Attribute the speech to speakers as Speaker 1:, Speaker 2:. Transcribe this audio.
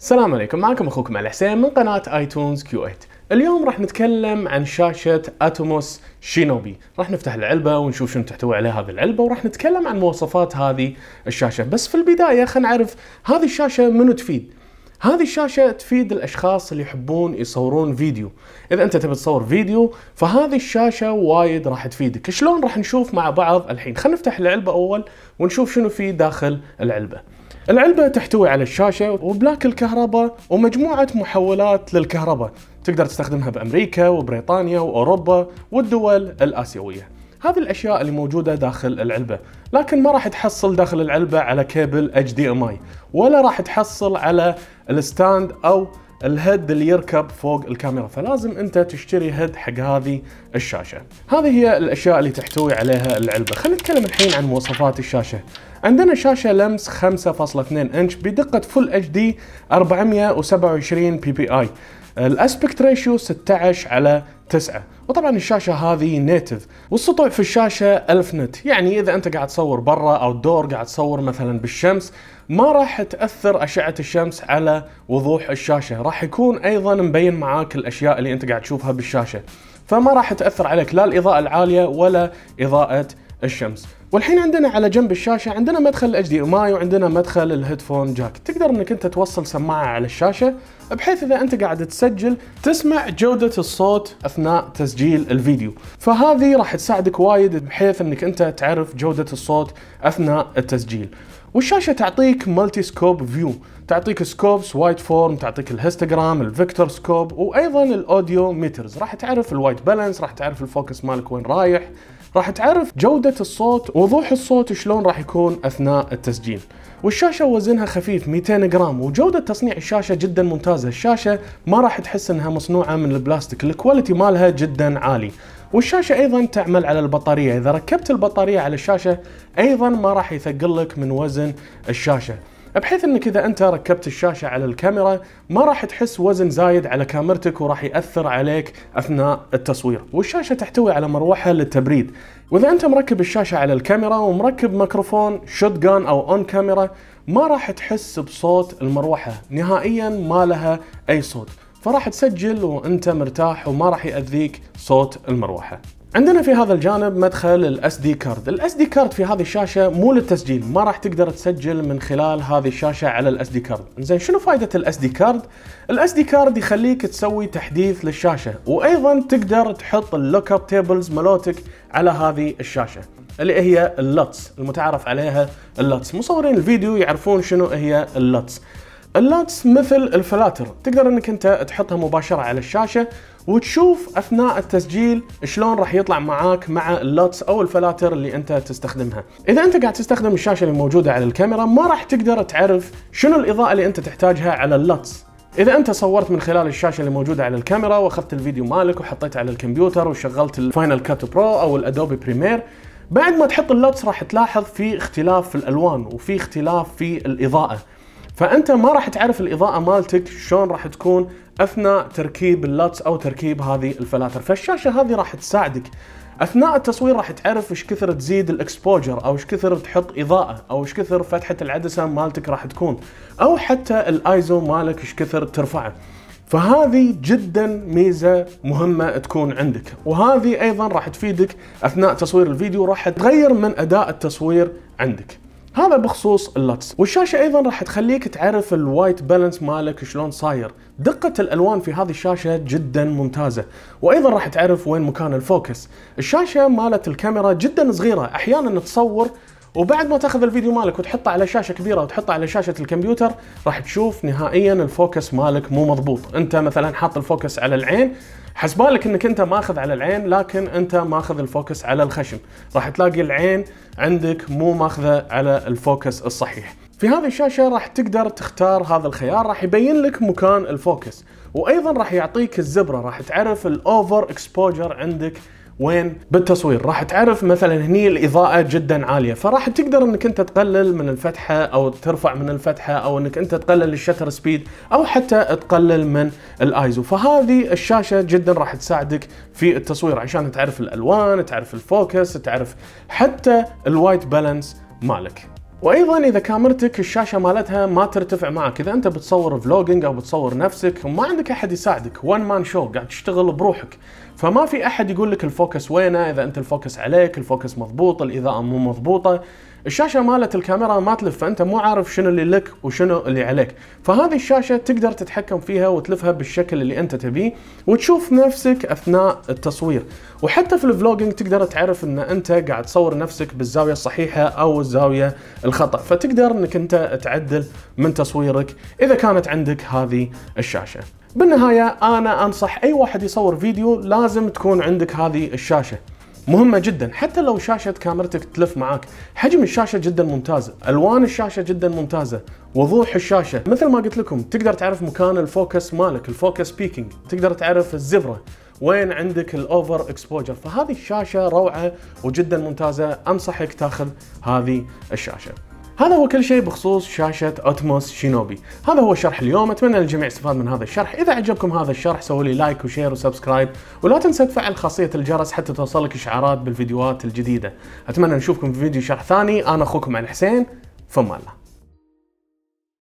Speaker 1: السلام عليكم معكم اخوكم علي حسين من قناه ايتونز كيو 8 اليوم راح نتكلم عن شاشه اتوموس شينوبي راح نفتح العلبه ونشوف شنو تحتوي عليها هذه العلبه وراح نتكلم عن مواصفات هذه الشاشه بس في البدايه خلينا نعرف هذه الشاشه منو تفيد هذه الشاشة تفيد الأشخاص اللي يحبون يصورون فيديو إذا أنت تبي تصور فيديو فهذه الشاشة وايد راح تفيدك شلون راح نشوف مع بعض الحين خلينا نفتح العلبة أول ونشوف شنو في داخل العلبة العلبة تحتوي على الشاشة وبلاك الكهرباء ومجموعة محولات للكهرباء تقدر تستخدمها بأمريكا وبريطانيا وأوروبا والدول الآسيوية هذه الأشياء اللي موجودة داخل العلبة لكن ما راح تحصل داخل العلبة على كيبل HDMI ولا راح تحصل على الستاند أو الهيد اللي يركب فوق الكاميرا فلازم انت تشتري هيد حق هذه الشاشه هذه هي الاشياء اللي تحتوي عليها العلبه خلينا نتكلم الحين عن مواصفات الشاشه عندنا شاشة لمس 5.2 انش بدقة فل اتش دي 427 بي بي اي الاسبكت ريشيو 16 على 9 وطبعا الشاشه هذه نيتف والسطوع في الشاشه 1000 نت يعني اذا انت قاعد تصور برا او دور قاعد تصور مثلا بالشمس ما راح تاثر اشعه الشمس على وضوح الشاشه راح يكون ايضا مبين معاك الاشياء اللي انت قاعد تشوفها بالشاشه فما راح تاثر عليك لا الاضاءه العاليه ولا اضاءه الشمس والحين عندنا على جنب الشاشه عندنا مدخل الاتش دي ام اي وعندنا مدخل الهيدفون جاك تقدر انك انت توصل سماعه على الشاشه بحيث اذا انت قاعد تسجل تسمع جوده الصوت اثناء تسجيل الفيديو فهذه راح تساعدك وايد بحيث انك انت تعرف جوده الصوت اثناء التسجيل والشاشه تعطيك مالتي سكوب فيو تعطيك سكوبس وايت فورم تعطيك الهستوجرام الفيكتور سكوب وايضا الاوديو ميترز راح تعرف الوايت بالانس راح تعرف الفوكس مالك وين رايح راح تعرف جودة الصوت وضوح الصوت شلون راح يكون أثناء التسجيل والشاشة وزنها خفيف 200 جرام وجودة تصنيع الشاشة جدا ممتازة الشاشة ما راح تحس انها مصنوعة من البلاستيك الكواليتي مالها جدا عالي والشاشة أيضا تعمل على البطارية إذا ركبت البطارية على الشاشة أيضا ما راح يثقل لك من وزن الشاشة بحيث انك اذا انت ركبت الشاشه على الكاميرا ما راح تحس وزن زايد على كاميرتك وراح ياثر عليك اثناء التصوير، والشاشه تحتوي على مروحه للتبريد، واذا انت مركب الشاشه على الكاميرا ومركب ميكروفون شوت جان او اون كاميرا ما راح تحس بصوت المروحه نهائيا ما لها اي صوت، فراح تسجل وانت مرتاح وما راح ياذيك صوت المروحه. عندنا في هذا الجانب مدخل الاس دي كارد، الاس دي كارد في هذه الشاشه مو للتسجيل، ما راح تقدر تسجل من خلال هذه الشاشه على الاس دي كارد، زين شنو فائده الاس دي كارد؟ الاس دي كارد يخليك تسوي تحديث للشاشه، وايضا تقدر تحط اللوك اب تيبلز مالوتك على هذه الشاشه، اللي هي اللوتس المتعارف عليها اللوتس مصورين الفيديو يعرفون شنو هي اللوتس اللوتس مثل الفلاتر، تقدر انك انت تحطها مباشره على الشاشه وتشوف اثناء التسجيل شلون راح يطلع معاك مع اللوتس او الفلاتر اللي انت تستخدمها اذا انت قاعد تستخدم الشاشه اللي موجوده على الكاميرا ما راح تقدر تعرف شنو الاضاءه اللي انت تحتاجها على اللوتس اذا انت صورت من خلال الشاشه اللي موجوده على الكاميرا واخذت الفيديو مالك وحطيته على الكمبيوتر وشغلت الفاينل كات برو او الادوبي بريمير بعد ما تحط اللوتس راح تلاحظ في اختلاف في الالوان وفي اختلاف في الاضاءه فانت ما راح تعرف الاضاءه مالتك شلون راح تكون اثناء تركيب اللاتس او تركيب هذه الفلاتر فالشاشه هذه راح تساعدك اثناء التصوير راح تعرف ايش كثر تزيد الاكسبوجر او ايش كثر تحط اضاءه او ايش كثر فتحه العدسه مالتك راح تكون او حتى الايزو مالك ايش كثر ترفعه فهذه جدا ميزة مهمة تكون عندك وهذه أيضا راح تفيدك أثناء تصوير الفيديو راح تغير من أداء التصوير عندك هذا بخصوص اللتس والشاشه ايضا راح تخليك تعرف الوايت بالانس مالك شلون صاير دقه الالوان في هذه الشاشه جدا ممتازه وايضا راح تعرف وين مكان الفوكس الشاشه مالت الكاميرا جدا صغيره احيانا تصور وبعد ما تاخذ الفيديو مالك وتحطه على شاشه كبيره وتحطه على شاشه الكمبيوتر راح تشوف نهائيا الفوكس مالك مو مضبوط انت مثلا حاط الفوكس على العين حسبالك انك انت ماخذ على العين لكن انت ماخذ الفوكس على الخشم راح تلاقي العين عندك مو ماخذه على الفوكس الصحيح في هذه الشاشة راح تقدر تختار هذا الخيار راح يبين لك مكان الفوكس وايضا راح يعطيك الزبرة راح تعرف الاوفر اكسبوجر عندك وين بالتصوير راح تعرف مثلا هني الاضاءه جدا عاليه فراح تقدر انك انت تقلل من الفتحه او ترفع من الفتحه او انك انت تقلل الشتر سبيد او حتى تقلل من الايزو فهذه الشاشه جدا راح تساعدك في التصوير عشان تعرف الالوان تعرف الفوكس تعرف حتى الوايت بالانس مالك وايضا اذا كاميرتك الشاشه مالتها ما ترتفع معك اذا انت بتصور فلوجينج او بتصور نفسك وما عندك احد يساعدك وان مان شو قاعد تشتغل بروحك فما في احد يقول لك الفوكس وينه اذا انت الفوكس عليك الفوكس مضبوط الاضاءه مو مضبوطه الشاشه مالت الكاميرا ما تلف فانت مو عارف شنو اللي لك وشنو اللي عليك فهذه الشاشه تقدر تتحكم فيها وتلفها بالشكل اللي انت تبيه وتشوف نفسك اثناء التصوير وحتى في الفلوجينج تقدر تعرف ان انت قاعد تصور نفسك بالزاويه الصحيحه او الزاويه الخطا فتقدر انك انت تعدل من تصويرك اذا كانت عندك هذه الشاشه بالنهايه انا انصح اي واحد يصور فيديو لازم تكون عندك هذه الشاشه مهمه جدا حتى لو شاشه كاميرتك تلف معاك حجم الشاشه جدا ممتازه الوان الشاشه جدا ممتازه وضوح الشاشه مثل ما قلت لكم تقدر تعرف مكان الفوكس مالك الفوكس بيكينج تقدر تعرف الزبره وين عندك الاوفر اكسبوجر فهذه الشاشه روعه وجدا ممتازه انصحك تاخذ هذه الشاشه هذا هو كل شيء بخصوص شاشة أتموس شينوبي هذا هو الشرح اليوم أتمنى الجميع استفاد من هذا الشرح إذا عجبكم هذا الشرح سووا لي لايك وشير وسبسكرايب ولا تنسى تفعل خاصية الجرس حتى توصلك إشعارات بالفيديوهات الجديدة أتمنى نشوفكم في فيديو شرح ثاني أنا أخوكم علي حسين فما الله